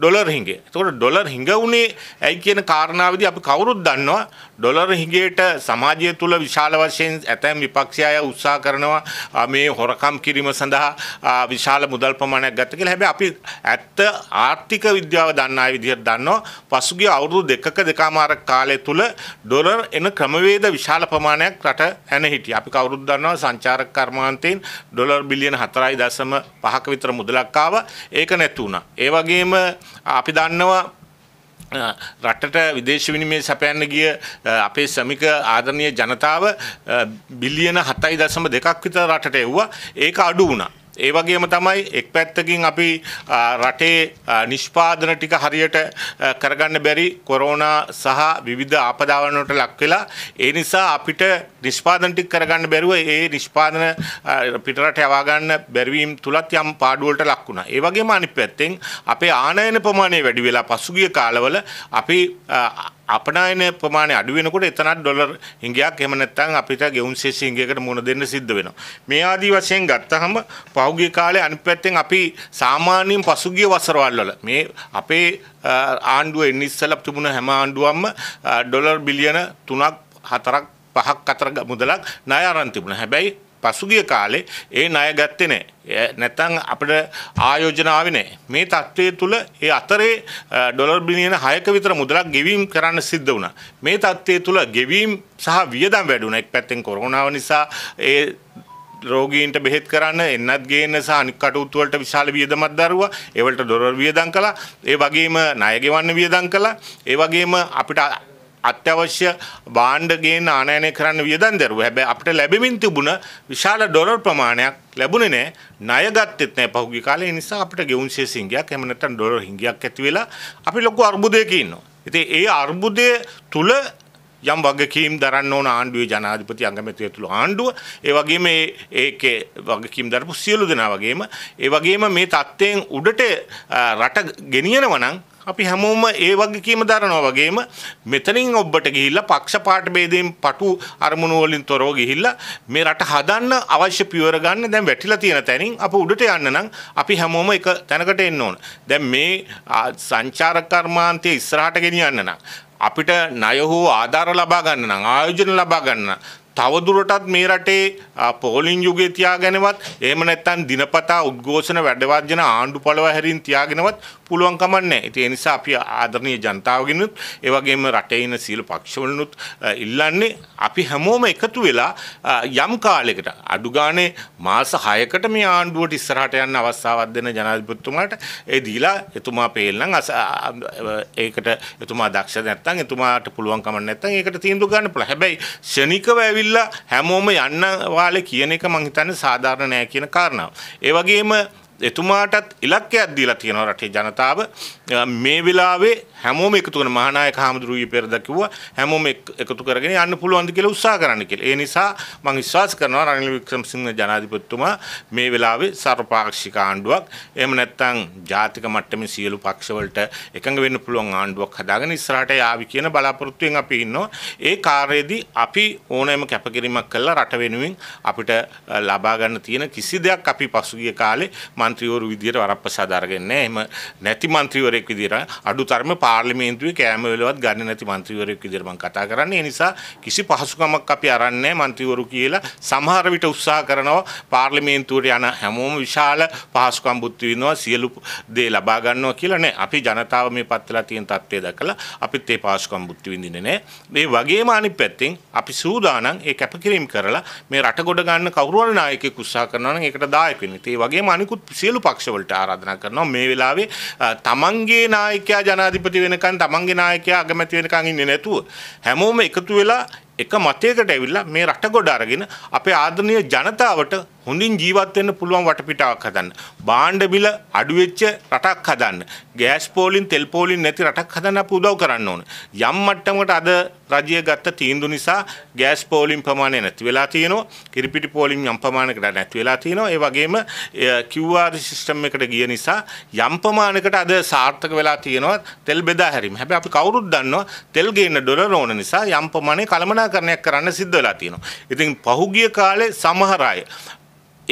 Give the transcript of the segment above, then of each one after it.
Dollar හිඟේ. එතකොට dollar හිඟ උනේ ඇයි කියන කාරණාවේදී අපි කවුරුත් දන්නවා ඩොලර් හිඟේට සමාජය තුල විශාල වශයෙන් ඇතැම් විපක්ෂය උත්සාහ කරනවා මේ හොරකම් කිරීම සඳහා විශාල මුදල් ප්‍රමාණයක් ගත කියලා. හැබැයි අපි ඇත්ත ආර්ථික විද්‍යාව දන්න අය විදිහට දන්නවා පසුගිය අවුරුදු දෙකක දෙකමාරක් කාලය තුල ඩොලර් එන ක්‍රමවේද විශාල ප්‍රමාණයක් රට ඇන හිටියා. අපි කවුරුත් දන්නවා සංචාරක කර්මාන්තයෙන් ඩොලර් බිලියන 4.5ක විතර මුදලක් ආවා. ඒක නැති වුණා. ඒ වගේම අපි දන්නවා රටට විදේශ විනිමය සපයන්න ගිය අපේ ශ්‍රමික ආදරණීය ජනතාව බිලියන 7.2ක් විතර රටට එව්වා ඒක අඩු වුණා ඒ වගේම තමයි එක් පැත්තකින් අපි රටේ නිෂ්පාදන ටික හරියට කරගන්න බැරි කොරෝනා සහ විවිධ ආපදාවන් වලට ලක් වෙලා ඒ නිසා අපිට නිෂ්පාදන ටික කරගන්න බැරුව ඒ නිෂ්පාදන පිටරට යවා ගන්න බැරිවීම තුලත් යම් පාඩු වලට ලක් වුණා. ඒ වගේම අනිත් පැත්තෙන් අපේ ආනයන ප්‍රමාණය වැඩි වෙලා පසුගිය කාලවල අපි අපනයන ප්‍රමාණය අඩු වෙනකොට එතනත් ඩොලර් හිඟයක් එහෙම නැත්නම් අපිට ගෙවුම් ශේෂ හිඟයකට මුණ දෙන්න සිද්ධ වෙනවා. මේ ආදී වශයෙන් ගත්තහම පහුගිය කාලේ අනිත් පැත්තෙන් අපි සාමාන්‍යයෙන් පසුගිය වසරවල් වල මේ අපේ ආණ්ඩුව එන්න ඉස්සලා තිබුණ හැම ආණ්ඩුවක්ම ඩොලර් බිලියන 3ක් 4ක් පහක් අතර මුදලක් ණය අරන් තිබුණා. හැබැයි පසුගිය කාලේ ඒ ණය ගත්තේ නැහැ. නැත්නම් අපිට ආයෝජන ආවේ නැහැ. මේ தત્ත්වය තුල ඒ අතරේ ඩොලර් බිලියන 6ක විතර මුදලක් ගෙවීම් කරන්න සිද්ධ වුණා. මේ தત્ත්වය තුල ගෙවීම් සහ වියදම් වැඩි වුණා. එක් පැත්තෙන් කොරෝනාව නිසා ඒ රෝගීන්ට බෙහෙත් කරන්න එන්නත් ගේන්න සහ අනික් කටයුතු වලට විශාල වියදමක් දරුවා ඒවලට ඩොලර් වියදම් කළා ඒ වගේම ණය ගෙවන්න වියදම් කළා ඒ වගේම අපිට අත්‍යවශ්‍ය බාණ්ඩ ගේන්න ආනයනය කරන්න වියදම් දරුවා. හැබැයි අපිට ලැබෙමින් තිබුණ විශාල ඩොලර් ප්‍රමාණයක් ලැබුණේ නැහැ. ණය ගත්තෙත් නැහැ පහුගිය කාලේ. ඒ නිසා අපිට ගෙවුම් ශේෂ හිඟයක් එහෙම නැත්නම් ඩොලර් හිඟයක් ඇති වෙලා අපි ලොකු අර්බුදයක ඉන්නවා. ඉතින් ඒ අර්බුදය තුල යම් වගකීම් දරන්න ඕන ආණ්ඩුවේ ජනාධිපති අගමැතිය ඇතුළු ආණ්ඩුව ඒ වගේම ඒකේ වගකීම් දරපු සියලු දෙනා වගේම ඒ වගේම මේ தත්ත්වයෙන් උඩට රට ගෙනියනවා නම් අපි හැමෝම ඒ වගකීම දරනවා වගේම මෙතනින් ඔබට ගිහිල්ලා පක්ෂපාත ભેදයෙන් පටු අරමුණු වලින් තොරව ගිහිල්ලා මේ රට හදන්න අවශ්‍ය පියවර ගන්න දැන් වැටිලා තියෙන තැනින් අප උඩට යන්න නම් අපි හැමෝම එක තැනකට එන්න ඕන. දැන් මේ සංචාර කර්මාන්තයේ ඉස්සරහට ගෙනියන්න නම් අපිට ණය හෝ ආධාර ලබා ගන්න නම් ආයෝජන ලබා ගන්න තවදුරටත් මේ රටේ පෝලිං යුගයේ තියාගෙනවත් එහෙම නැත්නම් දිනපතා උද්ඝෝෂණ වැඩවර්ජන ආණ්ඩු පළව හැරින් තියාගෙනවත් පුළුවන් කමක් නැහැ. ඒ නිසා අපි ආදරණීය ජනතාවගෙනුත් ඒ වගේම රටේ ඉන සීල පක්ෂවලනුත් ඉල්ලන්නේ අපි හැමෝම එකතු වෙලා යම් කාලයකට අඩු ගානේ මාස 6කට මේ ආණ්ඩුවට ඉස්සරහට යන්න අවස්ථාවක් දෙන ජනාධිපතිතුමාට ඒ දීලා එතුමා පෙල්ලන් ඒකට එතුමා දක්ෂ නැත්නම් එතුමාට පුළුවන් කමක් නැත්නම් ඒකට තීන්දුව ගන්න පුළුවන්. හැබැයි ශනිකව ඇවිල්ලා ඇවිල්ලා හැමෝම යන්න වාලේ කියන එක මං හිතන්නේ සාධාරණ නෑ කියන කාරණාව. ඒ වගේම එතුමාටත් ඉලක්කයක් දීලා තියෙනවා රටේ ජනතාව මේ වෙලාවේ හැමෝම එකතු වෙන මහානායක හාමුදුරුවෝ පෙරද කිව්වා හැමෝම එකතු කරගෙන යන්න පුළුවන්ද කියලා උත්සාහ කරන්න කියලා. ඒ නිසා මම විශ්වාස කරනවා රනිල් වික්‍රමසිංහ ජනාධිපතිතුමා මේ වෙලාවේ සර්වපාක්ෂික ආණ්ඩුවක් එහෙම නැත්නම් ජාතික මට්ටමේ සියලු පක්ෂවලට එකඟ වෙන්න පුළුවන් ආණ්ඩුවක් හදාගෙන ඉස්සරහට යාවි කියන බලාපොරොත්තුවෙන් අපි ඉන්නවා. ඒ කාර්යයේදී අපි ඕනෑම කැපකිරීමක් කළා රට වෙනුවෙන් අපිට ලබා ගන්න තියෙන කිසි දෙයක් අපි පසුගිය කාලේ මන්ත්‍රීවරු විදියට වරප්‍රසාද අරගෙන එහෙම නැති මන්ත්‍රීවරයෙක් විදියට අඩුතරම පාර්ලිමේන්තුවේ කෑම වෙලවත් ගන්න නැති මන්ත්‍රීවරයෙක් විදියට මම කතා කරන්නේ ඒ නිසා කිසි පහසුකමක් අපි අරන්නේ මන්ත්‍රීවරු කියලා සමහර විට උත්සාහ කරනවා පාර්ලිමේන්තුවට යන හැමෝම විශාල පහසුකම් බුද්ධ විඳිනවා සියලු දේ ලබා ගන්නවා කියලා නෑ අපි ජනතාව මේ පත් වෙලා තියෙන තත්ත්වය දැකලා අපිත් ඒ පහසුකම් බුද්ධ විඳින්නේ නෑ මේ වගේම අනිත් පැත්තෙන් අපි සූදානම් ඒ කැපකිරීම කරලා මේ රට ගොඩ ගන්න කවුරු හරි නායකයෙක් උත්සාහ කරනවා නම් ඒකට දායක වෙන්න. ඒ වගේම අනිකුත් සියලු පක්ෂවලට ආරාධනා කරනවා මේ වෙලාවේ තමන්ගේ නායකයා ජනාධිපති වෙනකන් තමන්ගේ නායකයා අගමැති වෙනකන් ඉන්නේ නැතුව හැමෝම එකතු වෙලා එක මතයකට ඇවිල්ලා මේ රට ගොඩ අරගෙන අපේ ආදරණීය ජනතාවට හොඳින් ජීවත් වෙන්න පුළුවන් වටපිටාවක් හදන්න. බාණ්ඩ බිල අඩු වෙච්ච රටක් හදන්න. ගෑස් පෝලින් තෙල් පෝලින් නැති රටක් හදන්න අපි උදව් කරන්න ඕන. යම් මට්ටමකට අද රජය ගත්ත තීන්දුව නිසා ගෑස් පෝලින් ප්‍රමාණය නැති වෙලා තියෙනවා. කිරිපිටි පෝලින් යම් ප්‍රමාණයකට නැති වෙලා තියෙනවා. ඒ වගේම QR සිස්ටම් එකට ගිය නිසා යම් ප්‍රමාණයකට අද සාර්ථක වෙලා තියෙනවා තෙල් බෙදා හැරීම. හැබැයි අපි කවුරුත් දන්නවා තෙල් ගේන ඩොලර් ඕන නිසා යම් ප්‍රමාණයක කළමනාකරණයක් කරන්න සිද්ධ වෙලා තියෙනවා. ඉතින් පහුගිය කාලේ සමහර අය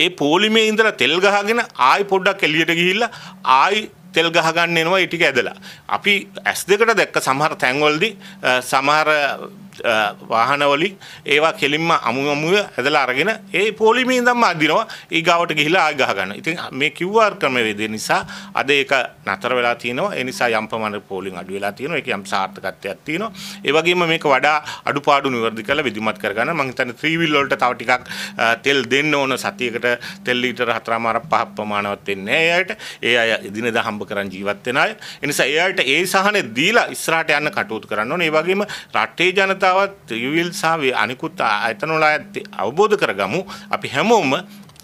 ඒ පෝලිමේ ඉඳලා තෙල් ගහගෙන ආයි පොඩ්ඩක් එළියට ගිහිල්ලා ආයි තෙල් ගහගන්න එනවා ඒ ටික ඇදලා. අපි S2කට දැක්ක සමහර තැන්වලදී සමහර වාහනවලින් ඒවා කෙලින්ම අමු අමුව ඇදලා අරගෙන ඒ පොලිමේ ඉඳන්ම අදිනවා ඒ ගාවට ගිහිලා ආය ගහ ගන්න. ඉතින් මේ QR ක්‍රමවේදය නිසා අද ඒක නතර වෙලා තියෙනවා. ඒ නිසා යම් ප්‍රමාණයක පෝලිං අඩු වෙලා තියෙනවා. ඒක යම් සාර්ථකත්වයක් තියෙනවා. ඒ වගේම මේක වඩා අඩුපාඩු නිවැරදි කරලා විධිමත් කරගන්න. මම හිතන්නේ 3 wheel වලට තව ටිකක් තෙල් දෙන්න ඕන සතියකට තෙල් ලීටර 4මාර 5ක් ප්‍රමාණවත් වෙන්නේ නැහැ ඒ අය එදිනෙදා හම්බ කරන් ජීවත් වෙන අය. ඒ නිසා ඒ අයට ඒ සහනේ දීලා ඉස්සරහට යන්න කටයුතු කරන්න ඕනේ. ඒ වගේම රටේ ජනතාව කතාවත් යුවිල් සහ අනිකුත් ආයතනවල අවබෝධ කරගමු අපි හැමෝම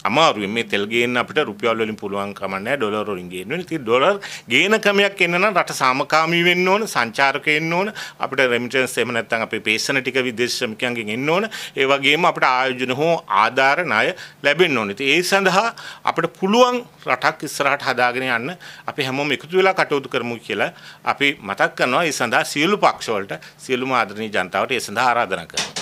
අමාරුවෙන් මේ තෙල් ගේන්න අපිට රුපියල් වලින් පුළුවන් කමක් නැහැ ඩොලර් වලින් ගේන්න වෙන. ඉතින් ඩොලර් ගේන ක්‍රමයක් එන්න නම් රට සාමකාමී වෙන්න ඕන, සංචාරක එන්න ඕන, අපිට රෙමිටන්ස් එහෙම නැත්නම් අපේ පේෂණ ටික විදේශ ශ්‍රමිකයන්ගෙන් එන්න ඕන. ඒ වගේම අපිට ආයෝජන හෝ ආධාර ණය ලැබෙන්න ඕන. ඉතින් ඒ සඳහා අපිට පුළුවන් රටක් ඉස්සරහට හදාගෙන යන්න අපි හැමෝම එකතු වෙලා කටයුතු කරමු කියලා අපි මතක් කරනවා. ඒ සඳහා සියලු පක්ෂවලට සියලුම ආදරණීය ජනතාවට ඒ සඳහා ආරාධනා කරනවා.